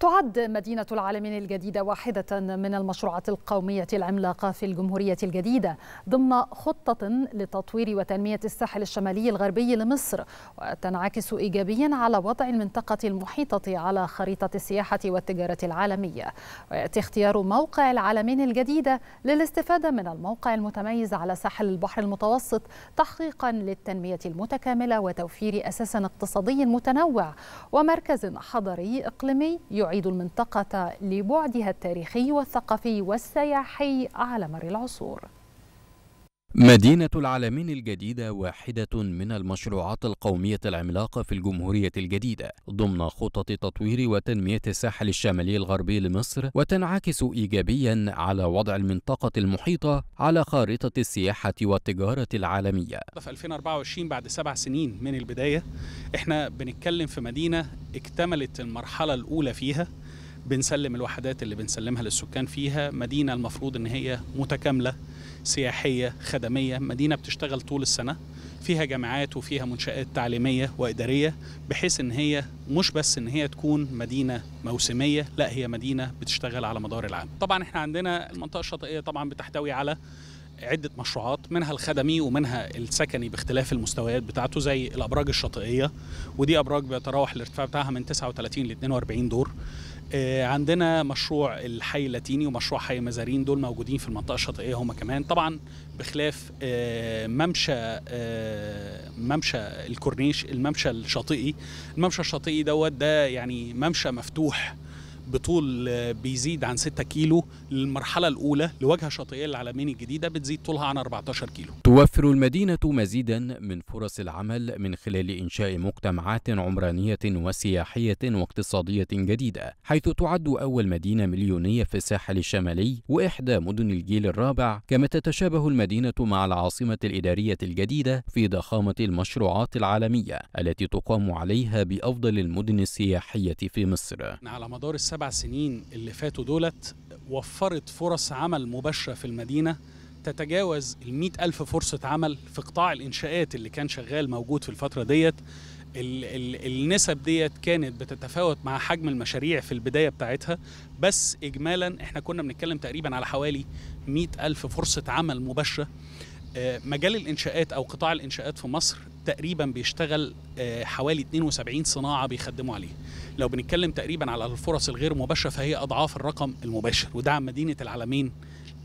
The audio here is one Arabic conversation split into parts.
تعد مدينة العالمين الجديدة واحدة من المشروعات القومية العملاقة في الجمهورية الجديدة ضمن خطة لتطوير وتنمية الساحل الشمالي الغربي لمصر وتنعكس إيجابيا على وضع المنطقة المحيطة على خريطة السياحة والتجارة العالمية ويأتي اختيار موقع العالمين الجديدة للاستفادة من الموقع المتميز على ساحل البحر المتوسط تحقيقا للتنمية المتكاملة وتوفير أساس اقتصادي متنوع ومركز حضري إقليمي يعيد المنطقة لبعدها التاريخي والثقافي والسياحي على مر العصور مدينة العالمين الجديدة واحدة من المشروعات القومية العملاقة في الجمهورية الجديدة ضمن خطط تطوير وتنمية الساحل الشمالي الغربي لمصر وتنعكس إيجابيا على وضع المنطقة المحيطة على خارطة السياحة والتجارة العالمية في 2024 بعد سبع سنين من البداية احنا بنتكلم في مدينة اكتملت المرحلة الأولى فيها بنسلم الوحدات اللي بنسلمها للسكان فيها مدينة المفروض ان هي متكاملة سياحية خدمية مدينة بتشتغل طول السنة فيها جامعات وفيها منشآت تعليمية وإدارية بحيث إن هي مش بس إن هي تكون مدينة موسمية لا هي مدينة بتشتغل على مدار العام طبعا إحنا عندنا المنطقة الشاطئية طبعا بتحتوي على عدة مشروعات منها الخدمي ومنها السكني باختلاف المستويات بتاعته زي الأبراج الشاطئية ودي أبراج بيتراوح الارتفاع بتاعها من 39 ل 42 دور آه، عندنا مشروع الحي اللاتيني ومشروع حي مزارين دول موجودين في المنطقه الشاطئيه هما كمان طبعا بخلاف آه، ممشى آه، ممشى الكورنيش الممشى الشاطئي الممشى الشاطئي دوت ده يعني ممشى مفتوح بطول آه، بيزيد عن 6 كيلو للمرحلة الأولى لواجهة شاطئية العالمين الجديدة بتزيد طولها عن 14 كيلو توفر المدينة مزيدا من فرص العمل من خلال إنشاء مجتمعات عمرانية وسياحية واقتصادية جديدة حيث تعد أول مدينة مليونية في الساحل الشمالي وإحدى مدن الجيل الرابع كما تتشابه المدينة مع العاصمة الإدارية الجديدة في ضخامة المشروعات العالمية التي تقام عليها بأفضل المدن السياحية في مصر على مدار السنة السبع سنين اللي فاتوا دولت وفرت فرص عمل مباشرة في المدينة تتجاوز ال ألف فرصة عمل في قطاع الإنشاءات اللي كان شغال موجود في الفترة ديت النسب ديت كانت بتتفاوت مع حجم المشاريع في البداية بتاعتها بس إجمالا إحنا كنا بنتكلم تقريبا على حوالي مئة ألف فرصة عمل مباشرة آه، مجال الإنشاءات أو قطاع الإنشاءات في مصر تقريبا بيشتغل آه، حوالي 72 صناعه بيخدموا عليه لو بنتكلم تقريبا على الفرص الغير مباشره فهي اضعاف الرقم المباشر ودعم مدينه العالمين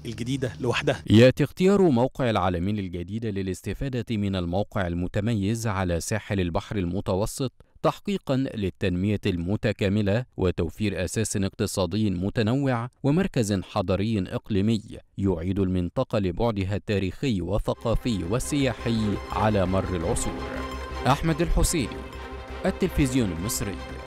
الجديدة لوحدها يأتي اختيار موقع العالمين الجديدة للاستفادة من الموقع المتميز على ساحل البحر المتوسط تحقيقا للتنمية المتكاملة وتوفير أساس اقتصادي متنوع ومركز حضري إقليمي يعيد المنطقة لبعدها التاريخي والثقافي والسياحي على مر العصور. أحمد الحسيني التلفزيون المصري